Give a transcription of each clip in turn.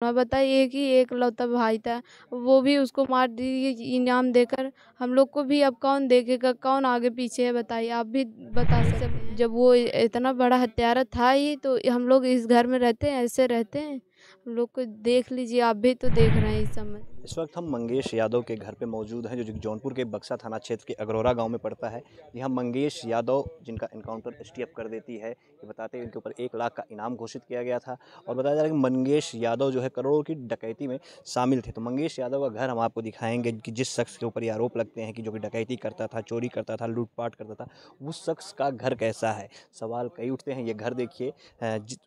पता बताइए कि एक लौता भाई था वो भी उसको मार दिए इनाम देकर हम लोग को भी अब कौन देखेगा कौन आगे पीछे है बताइए आप भी बता सकते जब वो इतना बड़ा हत्यारा था ही तो हम लोग इस घर में रहते हैं ऐसे रहते हैं हम लोग को देख लीजिए आप भी तो देख रहे हैं इस समय इस वक्त हम मंगेश यादव के घर पे मौजूद हैं जो जौनपुर के बक्सा थाना क्षेत्र के अगरोरा गांव में पड़ता है यहाँ मंगेश यादव जिनका इनकाउंटर एस कर देती है ये बताते हैं इनके ऊपर एक लाख का इनाम घोषित किया गया था और बताया जा रहा है कि मंगेश यादव जो है करोड़ों की डकैती में शामिल थे तो मंगेश यादव का घर हम आपको दिखाएंगे कि जिस शख्स के ऊपर ये आरोप लगते हैं कि जो कि डकैती करता था चोरी करता था लूटपाट करता था उस शख्स का घर कैसा है सवाल कई उठते हैं ये घर देखिए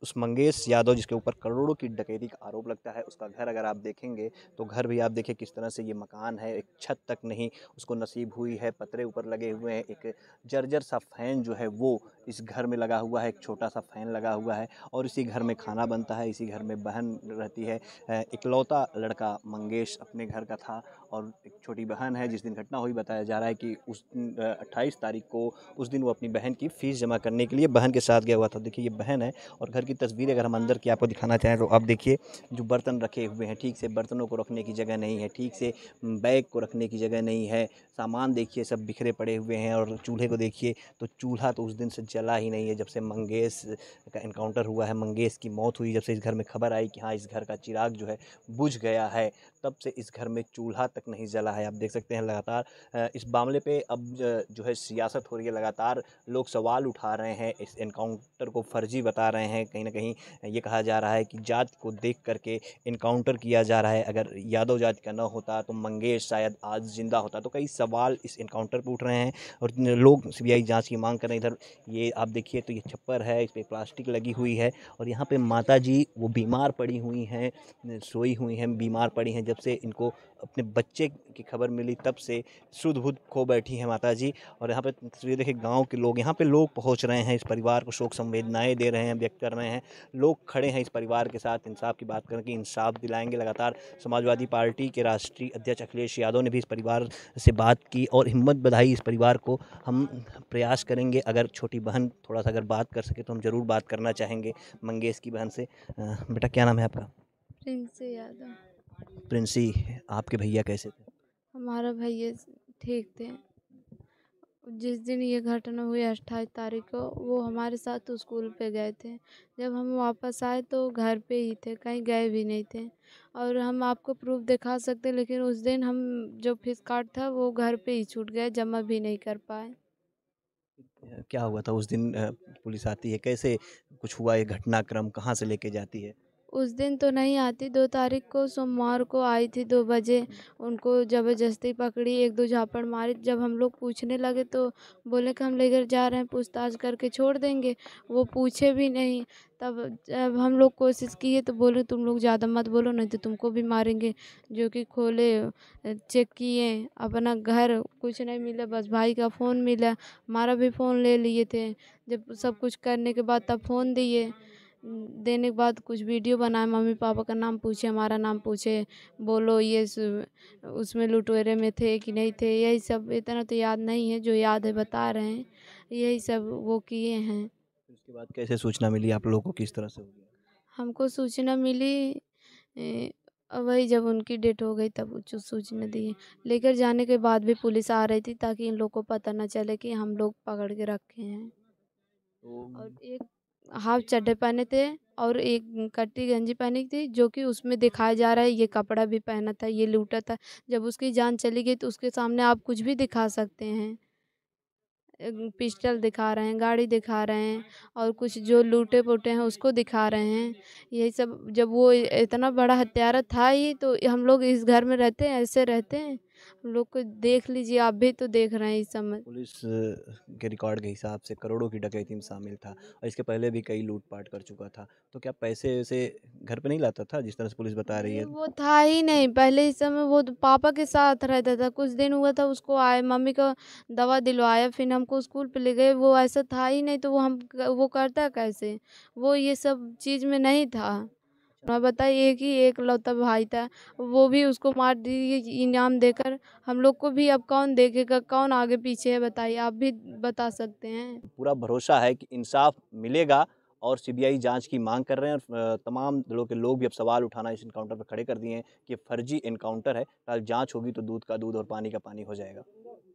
उस मंगेश यादव जिसके ऊपर करोड़ों की डकैती का आरोप लगता है उसका घर अगर आप देखेंगे तो घर भी आप देखिए किस तरह से ये मकान है एक छत तक नहीं उसको नसीब हुई है पतरे ऊपर लगे हुए हैं एक जर्जर सा फ़ैन जो है वो इस घर में लगा हुआ है एक छोटा सा फ़ैन लगा हुआ है और इसी घर में खाना बनता है इसी घर में बहन रहती है इकलौता लड़का मंगेश अपने घर का था और एक छोटी बहन है जिस दिन घटना हुई बताया जा रहा है कि उस दिन अट्ठाईस तारीख को उस दिन वो अपनी बहन की फ़ीस जमा करने के लिए बहन के साथ गया हुआ था देखिए ये बहन है और घर की तस्वीर अगर हम अंदर की आपको दिखाना चाहें तो आप देखिए जो बर्तन रखे हुए हैं ठीक से बर्तनों को रखने की जगह नहीं है ठीक से बैग को रखने की जगह नहीं है सामान देखिए सब बिखरे पड़े हुए हैं और चूल्हे को देखिए तो चूल्हा तो उस दिन से जला ही नहीं है जब से मंगेश का इनकाउंटर हुआ है मंगेश की मौत हुई जब से इस घर में खबर आई कि हाँ इस घर का चिराग जो है बुझ गया है तब से इस घर में चूल्हा तक नहीं जला है आप देख सकते हैं लगातार इस मामले पे अब जो है सियासत हो रही है लगातार लोग सवाल उठा रहे हैं इस इनकाउंटर को फर्जी बता रहे हैं कहीं ना कहीं ये कहा जा रहा है कि जात को देख करके इनकाउंटर किया जा रहा है अगर यादव जात का न होता तो मंगेश शायद आज ज़िंदा होता तो कई सवाल इस इनकाउंटर पर उठ रहे हैं और लोग सी बी की मांग कर रहे हैं इधर ये आप देखिए तो ये छप्पर है इस पर प्लास्टिक प्लास्टिक लगी हुई है और यहाँ पे माता जी वो बीमार पड़ी हुई हैं सोई हुई हैं बीमार पड़ी हैं जब से इनको अपने बच्चे की खबर मिली तब से शुद्ध बुद्ध खो बैठी हैं माता जी और यहाँ पे तस्वीर देखिए गांव के लोग यहाँ पे लोग पहुँच रहे हैं इस परिवार को शोक संवेदनाएँ दे रहे हैं व्यक्त कर रहे हैं लोग खड़े हैं इस परिवार के साथ इंसाफ की बात करें कि इंसाफ दिलाएंगे लगातार समाजवादी पार्टी के राष्ट्रीय अध्यक्ष अखिलेश यादव ने भी इस परिवार से बात की और हिम्मत बधाई इस परिवार को हम प्रयास करेंगे अगर छोटी बहन थोड़ा सा अगर बात कर सके तो हम ज़रूर बात करना चाहेंगे मंगेश की बहन से बेटा क्या नाम है आपका प्रिंसी यादव प्रिंसी आपके भैया कैसे थे हमारा भैया ठीक थे जिस दिन ये घटना हुई अट्ठाईस तारीख को वो हमारे साथ स्कूल पे गए थे जब हम वापस आए तो घर पे ही थे कहीं गए भी नहीं थे और हम आपको प्रूफ दिखा सकते लेकिन उस दिन हम जो फीस कार्ड था वो घर पे ही छूट गए जमा भी नहीं कर पाए क्या हुआ था उस दिन पुलिस आती है कैसे कुछ हुआ ये घटनाक्रम कहाँ से लेके जाती है उस दिन तो नहीं आती दो तारीख को सोमवार को आई थी दो बजे उनको ज़बरदस्ती पकड़ी एक दो झापड़ मारी जब हम लोग पूछने लगे तो बोले कि हम लेकर जा रहे हैं पूछताछ करके छोड़ देंगे वो पूछे भी नहीं तब जब हम लोग कोशिश किए तो बोले तुम लोग ज़्यादा मत बोलो नहीं तो तुमको भी मारेंगे जो कि खोले चेक किए अपना घर कुछ नहीं मिला बस भाई का फ़ोन मिला हमारा भी फ़ोन ले लिए थे जब सब कुछ करने के बाद तब फ़ोन दिए देने के बाद कुछ वीडियो बनाए मम्मी पापा का नाम पूछे हमारा नाम पूछे बोलो ये उसमें लुटवेरे में थे कि नहीं थे यही सब इतना तो याद नहीं है जो याद है बता रहे हैं यही सब वो किए हैं उसके बाद कैसे सूचना मिली आप लोगों को किस तरह से हमको सूचना मिली वही जब उनकी डेट हो गई तब उच्च सूचना दी लेकर जाने के बाद भी पुलिस आ रही थी ताकि इन लोग को पता ना चले कि हम लोग पकड़ के रखे हैं तो और एक हाफ हाँ। चड्ढे पहने थे और एक कट्टी गंजी पहनी थी जो कि उसमें हाँ। दिखाया जा रहा है ये कपड़ा भी पहना था ये लूटा था जब उसकी जान चली गई तो उसके सामने आप कुछ भी दिखा सकते हैं अं, पिस्टल दिखा रहे हैं गाड़ी दिखा रहे हैं और कुछ जो लूटे पुटे हैं उसको दिखा रहे हैं यही सब जब वो इतना बड़ा हत्यारा था ही तो हम लोग इस घर में रहते हैं ऐसे रहते हैं हम लोग को देख लीजिए आप भी तो देख रहे हैं इस समय पुलिस के रिकॉर्ड के हिसाब से करोड़ों की डकैती में शामिल था और इसके पहले भी कई लूटपाट कर चुका था तो क्या पैसे वैसे घर पे नहीं लाता था जिस तरह से पुलिस बता रही है वो था ही नहीं पहले इस समय वो तो पापा के साथ रहता था कुछ दिन हुआ था उसको आए मम्मी को दवा दिलवाया फिर हमको स्कूल पे ले गए वो ऐसा था ही नहीं तो वो हम वो करता कैसे वो ये सब चीज़ में नहीं था अच्छा। मैं बताई एक ही एक लौता भाई था वो भी उसको मार दिए इनाम देकर हम लोग को भी अब कौन देखेगा कौन आगे पीछे है बताइए आप भी बता सकते हैं पूरा भरोसा है कि इंसाफ मिलेगा और सीबीआई जांच की मांग कर रहे हैं और तमाम दलों के लोग भी अब सवाल उठाना इस इनकाउंटर पर खड़े कर दिए हैं कि फर्जी इनकाउंटर है कल जाँच होगी तो दूध का दूध और पानी का पानी हो जाएगा